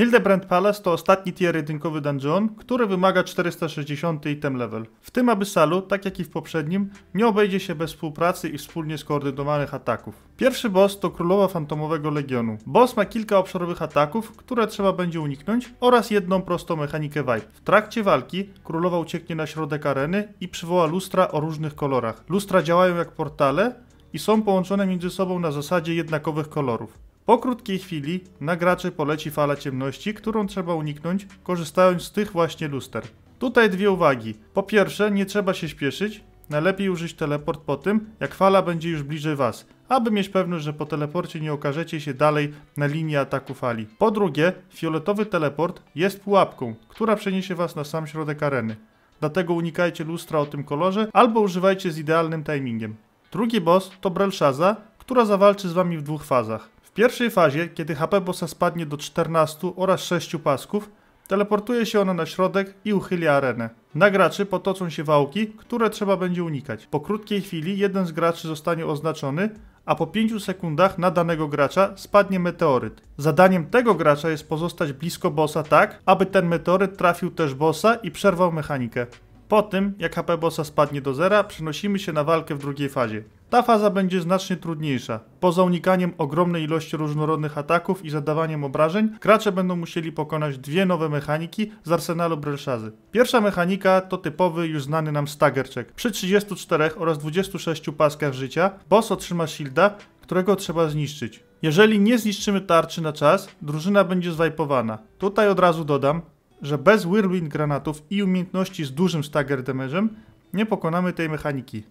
Hildebrand Palace to ostatni tier jedynkowy dungeon, który wymaga 460 item level. W tym abysalu, tak jak i w poprzednim, nie obejdzie się bez współpracy i wspólnie skoordynowanych ataków. Pierwszy boss to Królowa Fantomowego Legionu. Boss ma kilka obszarowych ataków, które trzeba będzie uniknąć oraz jedną prostą mechanikę vibe. W trakcie walki Królowa ucieknie na środek areny i przywoła lustra o różnych kolorach. Lustra działają jak portale i są połączone między sobą na zasadzie jednakowych kolorów. Po krótkiej chwili na graczy poleci fala ciemności, którą trzeba uniknąć, korzystając z tych właśnie luster. Tutaj dwie uwagi. Po pierwsze, nie trzeba się śpieszyć, najlepiej użyć teleport po tym, jak fala będzie już bliżej Was, aby mieć pewność, że po teleporcie nie okażecie się dalej na linii ataku fali. Po drugie, fioletowy teleport jest pułapką, która przeniesie Was na sam środek areny. Dlatego unikajcie lustra o tym kolorze albo używajcie z idealnym timingiem. Drugi boss to Brelszaza, która zawalczy z Wami w dwóch fazach pierwszej fazie, kiedy HP bossa spadnie do 14 oraz 6 pasków, teleportuje się ona na środek i uchylia arenę. Na graczy potoczą się wałki, które trzeba będzie unikać. Po krótkiej chwili jeden z graczy zostanie oznaczony, a po 5 sekundach na danego gracza spadnie meteoryt. Zadaniem tego gracza jest pozostać blisko bossa tak, aby ten meteoryt trafił też bossa i przerwał mechanikę. Po tym, jak HP bossa spadnie do zera, przenosimy się na walkę w drugiej fazie. Ta faza będzie znacznie trudniejsza. Poza unikaniem ogromnej ilości różnorodnych ataków i zadawaniem obrażeń, gracze będą musieli pokonać dwie nowe mechaniki z arsenalu Brelshazy. Pierwsza mechanika to typowy, już znany nam stagerczek. Przy 34 oraz 26 paskach życia boss otrzyma shielda, którego trzeba zniszczyć. Jeżeli nie zniszczymy tarczy na czas, drużyna będzie zwajpowana. Tutaj od razu dodam, że bez whirlwind granatów i umiejętności z dużym stagger damage'em nie pokonamy tej mechaniki.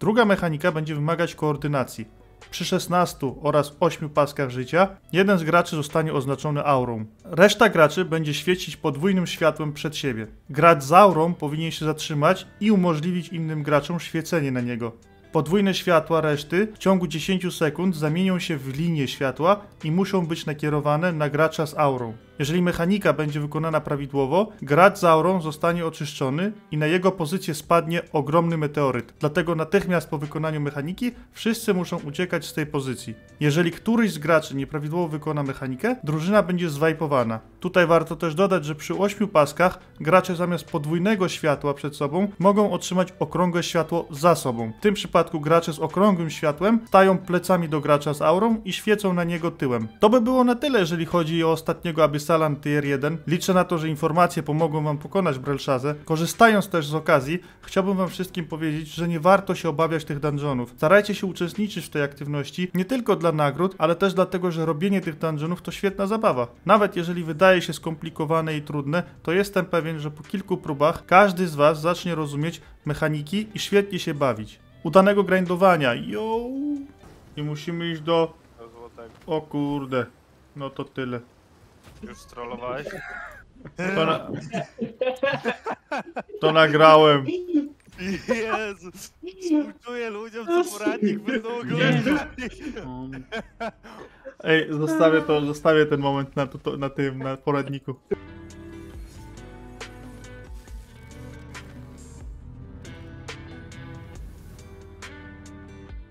Druga mechanika będzie wymagać koordynacji. Przy 16 oraz 8 paskach życia jeden z graczy zostanie oznaczony aurą. Reszta graczy będzie świecić podwójnym światłem przed siebie. Gracz z aurą powinien się zatrzymać i umożliwić innym graczom świecenie na niego. Podwójne światła reszty w ciągu 10 sekund zamienią się w linie światła i muszą być nakierowane na gracza z aurą. Jeżeli mechanika będzie wykonana prawidłowo, gracz z aurą zostanie oczyszczony i na jego pozycję spadnie ogromny meteoryt. Dlatego natychmiast po wykonaniu mechaniki wszyscy muszą uciekać z tej pozycji. Jeżeli któryś z graczy nieprawidłowo wykona mechanikę, drużyna będzie zwajpowana. Tutaj warto też dodać, że przy 8 paskach gracze zamiast podwójnego światła przed sobą mogą otrzymać okrągłe światło za sobą. W tym przypadku gracze z okrągłym światłem stają plecami do gracza z aurą i świecą na niego tyłem. To by było na tyle, jeżeli chodzi o ostatniego Abyssalan Tier 1. Liczę na to, że informacje pomogą wam pokonać Brelszazę. Korzystając też z okazji, chciałbym wam wszystkim powiedzieć, że nie warto się obawiać tych dungeonów. Starajcie się uczestniczyć w tej aktywności nie tylko dla nagród, ale też dlatego, że robienie tych dungeonów to świetna zabawa. Nawet jeżeli wydaje wydaje się skomplikowane i trudne, to jestem pewien, że po kilku próbach każdy z Was zacznie rozumieć mechaniki i świetnie się bawić. Udanego grindowania, yo! I musimy iść do... do złotego. O kurde, no to tyle. Już strollowałeś? To, na... to nagrałem. Jezus, współczuję ludziom, co poradnik będą oglądać. Ej, zostawię to, zostawię ten moment na, to, na tym, na poradniku.